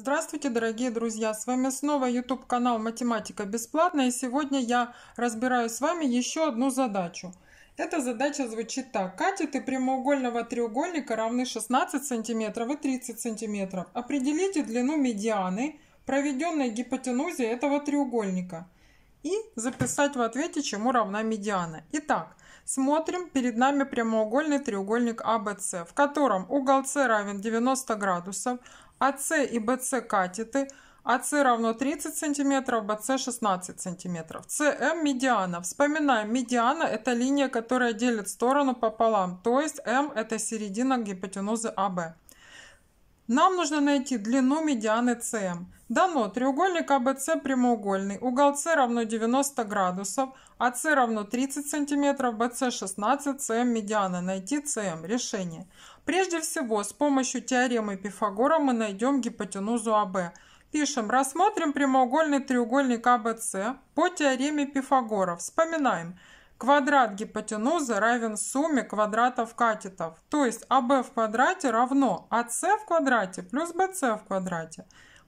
Здравствуйте, дорогие друзья! С вами снова YouTube канал Математика Бесплатно и сегодня я разбираю с вами еще одну задачу. Эта задача звучит так. Катеты прямоугольного треугольника равны 16 см и 30 см. Определите длину медианы, проведенной гипотенузе этого треугольника и записать в ответе, чему равна медиана. Итак, смотрим, перед нами прямоугольный треугольник ABC, а в котором угол С равен 90 градусов, АС и БС катеты, АС равно 30 сантиметров, БС 16 сантиметров. СМ медиана. Вспоминаем, медиана это линия, которая делит сторону пополам, то есть М это середина гипотенузы АБ. Нам нужно найти длину медианы CM. Дано ну, треугольник ABC а прямоугольный, угол С равно 90 градусов, а С равно 30 сантиметров, BC 16, CM медиана. Найти CM. Решение. Прежде всего, с помощью теоремы Пифагора мы найдем гипотенузу АБ. Пишем, рассмотрим прямоугольный треугольник ABC. А по теореме Пифагора. Вспоминаем, Квадрат гипотенузы равен сумме квадратов катетов. То есть АБ в квадрате равно АС в квадрате плюс БС в квадрате.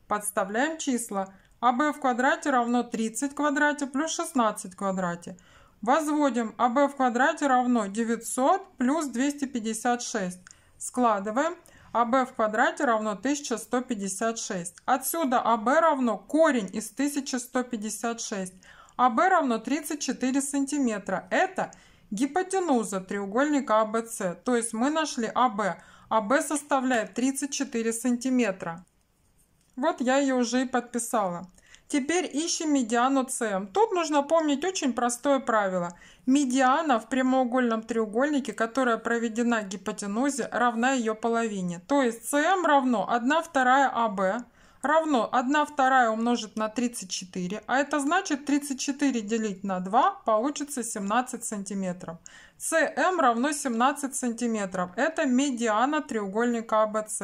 Подставляем числа. АБ в квадрате равно 30 в квадрате плюс 16 в квадрате. Возводим АБ в квадрате равно 900 плюс 256. Складываем. АБ в квадрате равно 1156. Отсюда АБ равно корень из 1156. АВ равно 34 сантиметра. Это гипотенуза треугольника АВС. То есть мы нашли АВ. АВ составляет 34 сантиметра. Вот я ее уже и подписала. Теперь ищем медиану CM. Тут нужно помнить очень простое правило. Медиана в прямоугольном треугольнике, которая проведена к гипотенузе, равна ее половине. То есть CM равно 1 вторая АВ равно 1 вторая умножить на 34, а это значит 34 делить на 2 получится 17 сантиметров. СМ равно 17 сантиметров, это медиана треугольника АБС.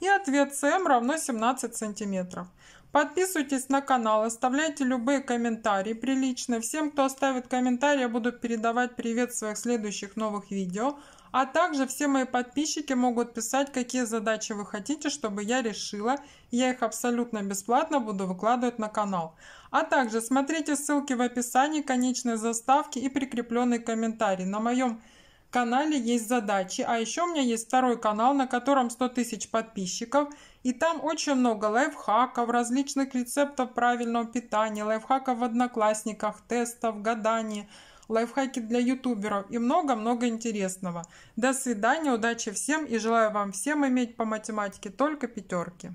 И ответ СМ равно 17 сантиметров. Подписывайтесь на канал, оставляйте любые комментарии, прилично. Всем, кто оставит комментарий, я буду передавать привет в своих следующих новых видео. А также все мои подписчики могут писать, какие задачи вы хотите, чтобы я решила. Я их абсолютно бесплатно буду выкладывать на канал. А также смотрите ссылки в описании, конечной заставки и прикрепленный комментарий. На моем канале есть задачи, а еще у меня есть второй канал, на котором 100 тысяч подписчиков, и там очень много лайфхаков, различных рецептов правильного питания, лайфхаков в одноклассниках, тестов, гаданий, лайфхаки для ютуберов и много-много интересного. До свидания, удачи всем и желаю вам всем иметь по математике только пятерки.